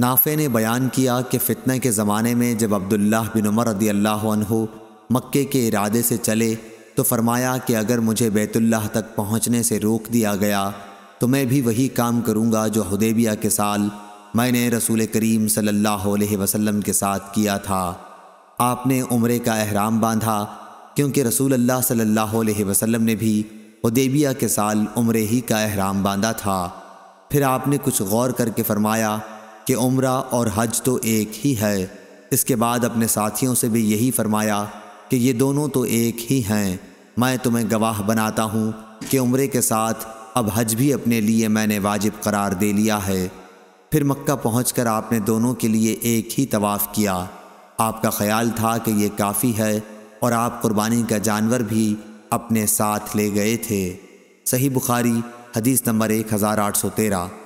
नाफे ने बयान किया कि फ़ितने के ज़माने में जब अब्दुल्ला बिन उमर रदी अल्लाह मक्के के इरादे से चले तो फरमाया कि अगर मुझे बैतुल्लाह तक पहुँचने से रोक दिया गया तो मैं भी वही काम करूँगा जो हदेबिया के साल मैंने रसूल करीम सल्लल्लाहु अलैहि वसल्लम के साथ किया था आपने उम्र का अहराम बांधा क्योंकि रसूल अल्लाह सल्लल्लाहु अलैहि वसल्लम ने भी हदेबिया के साल उम्र ही का अहराम बांधा था फिर आपने कुछ गौर करके फरमाया कि उम्र और हज तो एक ही है इसके बाद अपने साथियों से भी यही फरमाया कि ये दोनों तो एक ही हैं मैं तुम्हें गवाह बनाता हूँ कि उम्र के साथ अब हज भी अपने लिए मैंने वाजिब करार दे लिया है फिर मक्का पहुँच आपने दोनों के लिए एक ही तवाफ़ किया आपका ख्याल था कि यह काफ़ी है और आप कुर्बानी का जानवर भी अपने साथ ले गए थे सही बुखारी हदीस नंबर एक हज़ार आठ सौ तेरह